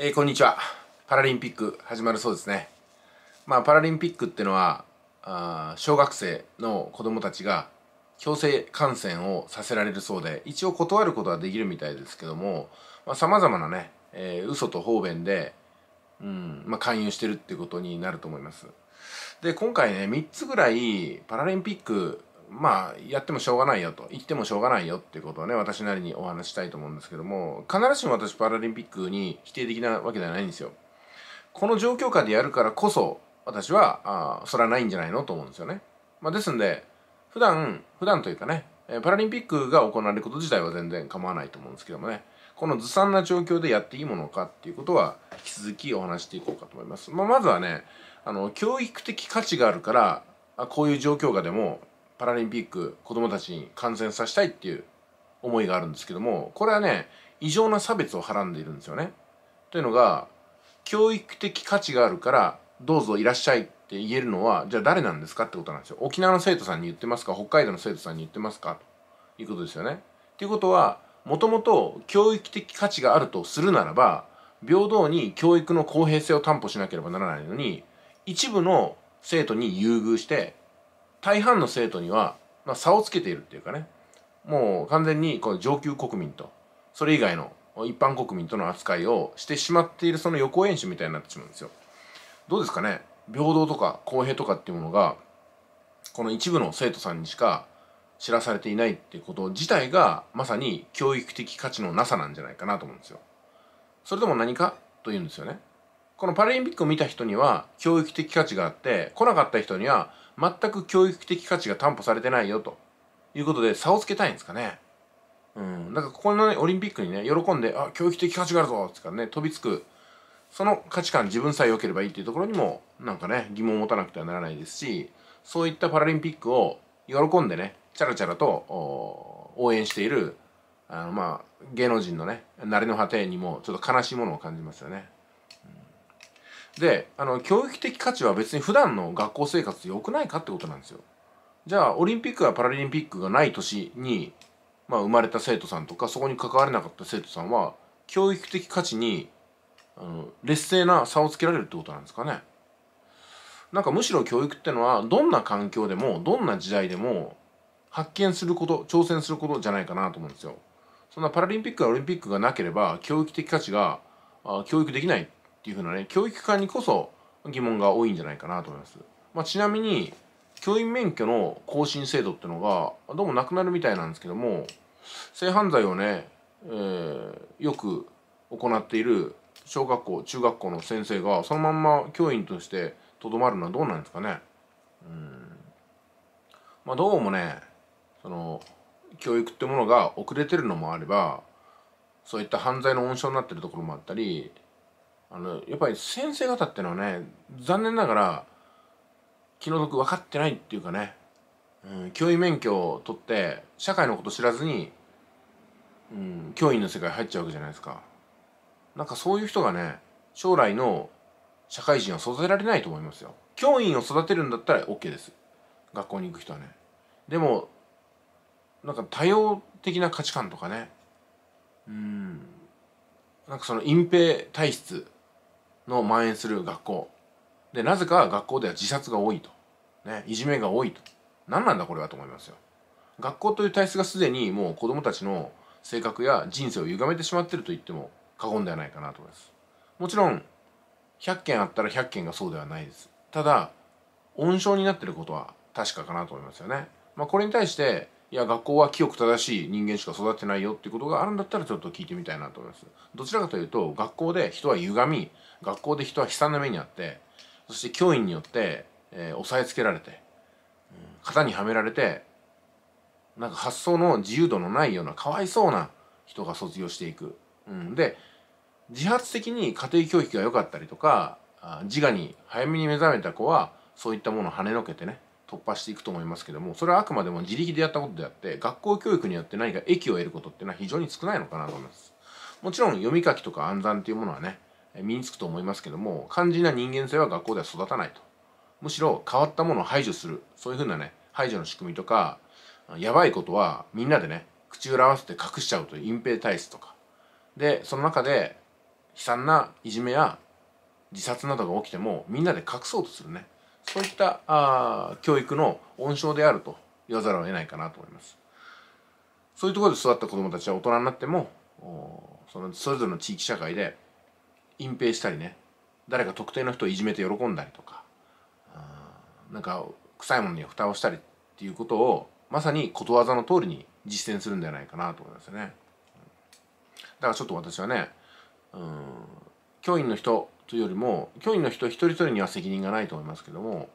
えー、こんにちは。パラリンピック始まるそうですね。まあ、パラリンピックってのは、あ小学生の子供たちが強制観戦をさせられるそうで、一応断ることはできるみたいですけども、まあ、様々なね、えー、嘘と方便で、うん、まあ、勧誘してるってことになると思います。で、今回ね、3つぐらいパラリンピックまあやってもしょうがないよと言ってもしょうがないよっていうことをね私なりにお話したいと思うんですけども必ずしも私パラリンピックに否定的なわけではないんですよ。この状況下でやるからこそ私はあそれはないんじゃないのと思うんですよね。まあ、ですんで普段普段というかねパラリンピックが行われること自体は全然構わないと思うんですけどもねこのずさんな状況でやっていいものかっていうことは引き続きお話していこうかと思います。まあ、まずはねあの教育的価値があるからこういう状況下でもパラリンピック子どもたちに感染させたいっていう思いがあるんですけどもこれはね異常な差別をはらんでいるんですよね。というのが教育的価値があるからどうぞいらっしゃいって言えるのはじゃあ誰なんですかってことなんですよ。沖縄の生徒さんに言ってますか北海道の生徒さんに言ってますかということですよね。ということはもともと教育的価値があるとするならば平等に教育の公平性を担保しなければならないのに一部の生徒に優遇して大半の生徒には、まあ、差をつけているっていうかねもう完全にこの上級国民とそれ以外の一般国民との扱いをしてしまっているその予行演習みたいになってしまうんですよ。どうですかね平等とか公平とかっていうものがこの一部の生徒さんにしか知らされていないっていうこと自体がまさに教育的価値のなさなんじゃないかなと思うんですよ。それとも何かというんですよね。このパラリンピックを見た人には教育的価値があって来なかった人には全く教育的価値が担保されてないよということで差をつけたいんですかね。うん、なんかここのね、オリンピックにね、喜んで、あ、教育的価値があるぞってからね、飛びつく、その価値観自分さえ良ければいいっていうところにも、なんかね、疑問を持たなくてはならないですし、そういったパラリンピックを喜んでね、チャラチャラと応援している、あのまあ、芸能人のね、なりの果てにも、ちょっと悲しいものを感じますよね。であの教育的価値は別に普段の学校生活良くないかってことなんですよじゃあオリンピックやパラリンピックがない年に、まあ、生まれた生徒さんとかそこに関われなかった生徒さんは教育的価値にあの劣勢な差をつけられるってことなんですかねなんかむしろ教育ってのはどんな環境でもどんな時代でも発見すること挑戦することじゃないかなと思うんですよそんなパラリンピックやオリンピックがなければ教育的価値があ教育できないっていうふうなね教育観にこそ疑問が多いんじゃないかなと思います。まあ、ちなみに教員免許の更新制度っていうのがどうもなくなるみたいなんですけども性犯罪をね、えー、よく行っている小学校中学校の先生がそのまんま教員としてとどまるのはどうなんですかねうんまあどうもねその教育ってものが遅れてるのもあればそういった犯罪の温床になってるところもあったりあのやっぱり先生方ってのはね残念ながら気の毒分かってないっていうかね、うん、教員免許を取って社会のこと知らずに、うん、教員の世界入っちゃうわけじゃないですかなんかそういう人がね将来の社会人を育てられないと思いますよ教員を育てるんだったら OK です学校に行く人はねでもなんか多様的な価値観とかねうんなんかその隠蔽体質の蔓延する学校でなぜか学校では自殺が多いと、ね、いじめが多いと何なんだこれはと思いますよ学校という体質がすでにもう子どもたちの性格や人生を歪めてしまってると言っても過言ではないかなと思いますもちろん100件あったら100件がそうではないですただ温床になってることは確かかなと思いますよねまあこれに対していや学校は清く正しい人間しか育ってないよってことがあるんだったらちょっと聞いてみたいなと思いますどちらかというと学校で人は歪み学校で人は悲惨な目にあってそして教員によって、えー、押さえつけられて、型にはめられてなんか発想の自由度のないようなかわいそうな人が卒業していく、うん、で自発的に家庭教育が良かったりとか自我に早めに目覚めた子はそういったものを跳ねのけてね突破していくと思いますけどもそれはあくまでも自力でやったことであって学校教育によって何か益を得ることっていうのは非常に少ないのかなと思いますもちろん読み書きとか暗算っていうものはね身につくと思いますけども肝心な人間性は学校では育たないとむしろ変わったものを排除するそういうふうなね排除の仕組みとかやばいことはみんなでね口裏合わせて隠しちゃうという隠蔽体質とかでその中で悲惨ないじめや自殺などが起きてもみんなで隠そうとするねそういったあ教育の温床であると言わざるを得ないかなと思います。そういうところで育った子どもたちは大人になってもそのそれぞれの地域社会で隠蔽したりね誰か特定の人をいじめて喜んだりとかなんか臭いものに蓋をしたりっていうことをまさにことわざの通りに実践するんじゃないかなと思いますね。だからちょっと私はねうん教員の人というよりも教員の人一人一人には責任がないと思いますけども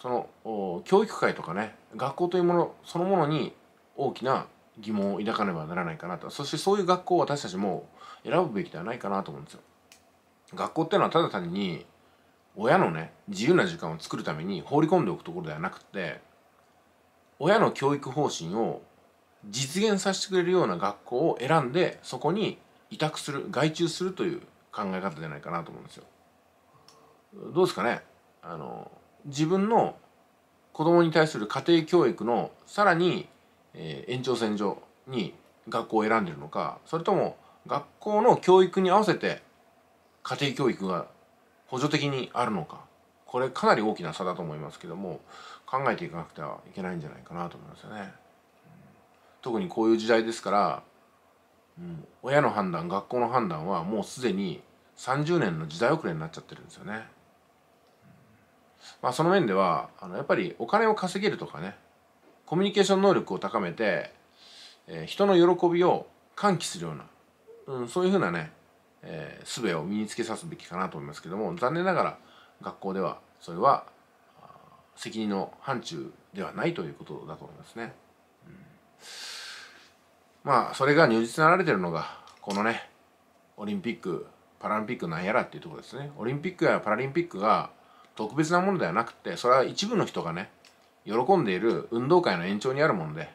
その教育界とかね学校というものそのものに大きな疑問を抱かねばならないかなとそしてそういう学校を私たちも選ぶべきではないかなと思うんですよ。学校っていうのはただ単に親のね自由な時間を作るために放り込んでおくところではなくて親の教育方針を実現させてくれるような学校を選んでそこに委託する外注するという考え方じゃないかなと思うんですよ。どうですかねあの自分の子供に対する家庭教育のさらに、えー、延長線上に学校を選んでるのかそれとも学校の教育に合わせて家庭教育が補助的にあるのかこれかなり大きな差だと思いますけども考えていかなくてはいけないんじゃないかなと思いますよね。特にこういう時代ですから、うん、親の判断学校の判断はもうすでに30年の時代遅れになっちゃってるんですよね。まあ、その面ではあのやっぱりお金を稼げるとかねコミュニケーション能力を高めて、えー、人の喜びを喚起するような、うん、そういうふうなね、えー、術を身につけさすべきかなと思いますけども残念ながら学校ではそれは責任の範疇ではないということだと思いますね。まあそれが如実なられてるのがこのねオリンピックパラリンピックなんやらっていうところですねオリンピックやパラリンピックが特別なものではなくてそれは一部の人がね喜んでいる運動会の延長にあるもんで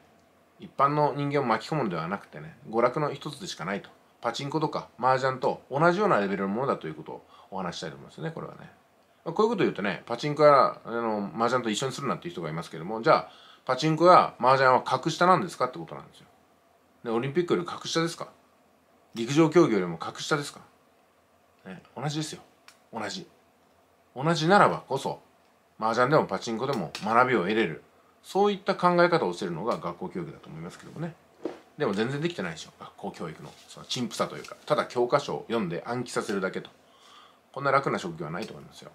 一般の人間を巻き込むのではなくてね娯楽の一つでしかないとパチンコとか麻雀と同じようなレベルのものだということをお話したいと思いますねこれはねこういうこと言うとねパチンコやあの麻雀と一緒にするなっていう人がいますけどもじゃあパチンコや麻雀は格下なんですかってことなんですよでオリンピックより格下ですか陸上競技よりも格下ですかね、同じですよ同じ同じならばこそ麻雀でもパチンコでも学びを得れるそういった考え方をしてるのが学校教育だと思いますけどもねでも全然できてないでしょ学校教育のその陳腐さというかただ教科書を読んで暗記させるだけとこんな楽な職業はないと思いますよ、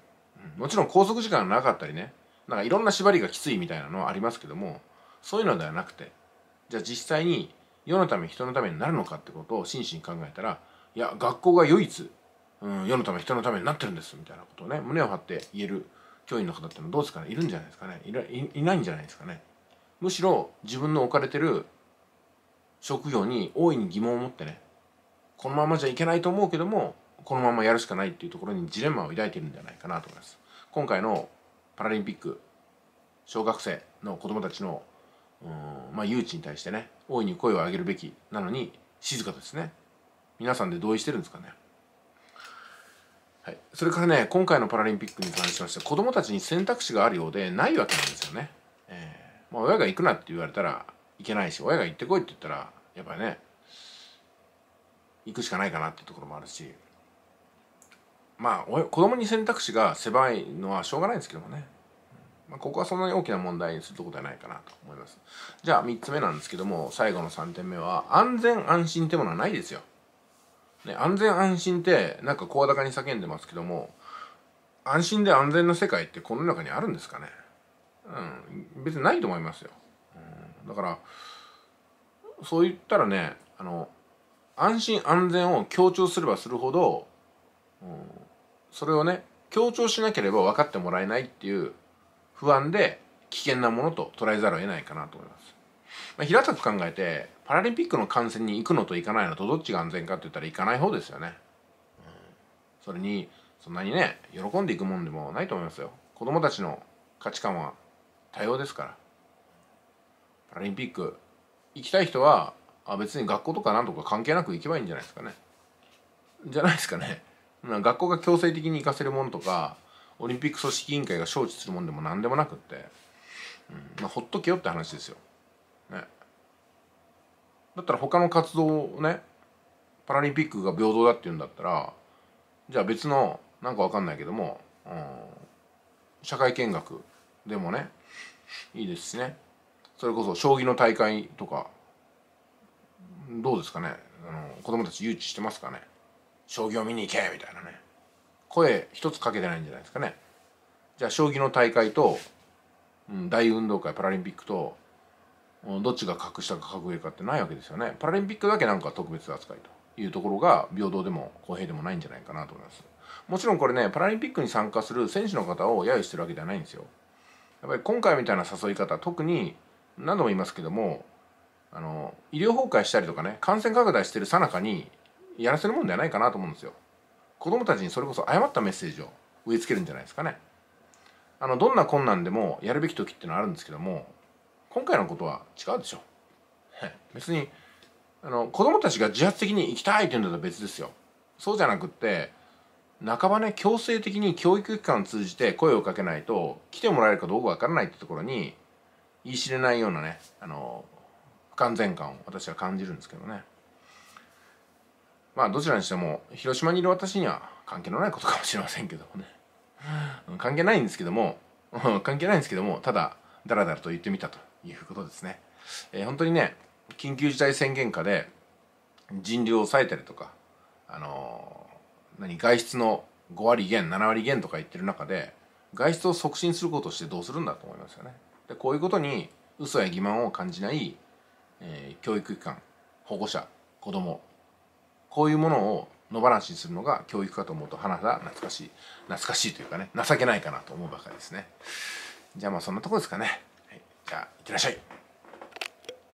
うん、もちろん拘束時間がなかったりねなんかいろんな縛りがきついみたいなのはありますけどもそういうのではなくてじゃあ実際に世のため人のためになるのかってことを真摯に考えたらいや学校が唯一うん、世のため人のためになってるんですみたいなことをね胸を張って言える教員の方ってのはどうですかねいるんじゃないですかねいないんじゃないですかねむしろ自分の置かれてる職業に大いに疑問を持ってねこのままじゃいけないと思うけどもこのままやるしかないっていうところにジレンマを抱いてるんじゃないかなと思います今回のパラリンピック小学生の子どもたちのうんまあ誘致に対してね大いに声を上げるべきなのに静かですね皆さんで同意してるんですかねはい、それからね今回のパラリンピックに関しまして子どもたちに選択肢があるようでないわけなんですよね。えーまあ、親が行くなって言われたらいけないし親が行ってこいって言ったらやっぱりね行くしかないかなっていうところもあるしまあ子供に選択肢が狭いのはしょうがないんですけどもね、まあ、ここはそんなに大きな問題にするとこではないかなと思いますじゃあ3つ目なんですけども最後の3点目は安全安心ってものはないですよね、安全安心ってなんか声高に叫んでますけども安心で安全な世界ってこの中にあるんですかね、うん、別にないと思いますよ、うん、だからそう言ったらねあの安心安全を強調すればするほど、うん、それをね強調しなければ分かってもらえないっていう不安で危険なものと捉えざるを得ないかなと思います。まあ、平たく考えてパラリンピックの観戦に行くのと行かないのとどっちが安全かって言ったら行かない方ですよね、うん、それにそんなにね喜んでいくもんでもないと思いますよ子供たちの価値観は多様ですからパラリンピック行きたい人はあ別に学校とか何とか関係なく行けばいいんじゃないですかねじゃないですかね学校が強制的に行かせるもんとかオリンピック組織委員会が招致するもんでも何でもなくって、うんまあ、ほっとけよって話ですよだったら他の活動をねパラリンピックが平等だっていうんだったらじゃあ別のなんかわかんないけども、うん、社会見学でもねいいですしねそれこそ将棋の大会とかどうですかねあの子供たち誘致してますかね将棋を見に行けみたいなね声一つかけてないんじゃないですかねじゃあ将棋の大会と、うん、大運動会パラリンピックとどっちが格下か格上かってないわけですよねパラリンピックだけなんか特別扱いというところが平等でも公平でもないんじゃないかなと思いますもちろんこれねパラリンピックに参加する選手の方を揶揄してるわけではないんですよやっぱり今回みたいな誘い方特に何度も言いますけどもあの医療崩壊したりとかね感染拡大してるさなかにやらせるもんではないかなと思うんですよ子どもたちにそれこそ誤ったメッセージを植え付けるんじゃないですかねあのどんな困難でもやるべき時っていうのはあるんですけども今回のことは違うでしょ。別にあの子供たちが自発的に行きたいって言うんだったら別ですよ。そうじゃなくって半ばね強制的に教育機関を通じて声をかけないと来てもらえるかどうかわからないってところに言い知れないようなねあの不完全感を私は感じるんですけどね。まあどちらにしても広島にいる私には関係のないことかもしれませんけどもね。関係ないんですけども関係ないんですけどもただダラダラと言ってみたということですね。えー、本当にね緊急事態宣言下で人流を抑えたりとか、あのー、何外出の5割減7割減とか言ってる中で外出を促進することしてどうするんだと思いますよね。でこういうことに嘘や欺瞞を感じない、えー、教育機関保護者子供こういうものを野放しにするのが教育かと思うと花田懐かしい懐かしいというかね情けないかなと思うばかりですね。じゃあまあそんなとこですかね。じゃあいってらっしゃい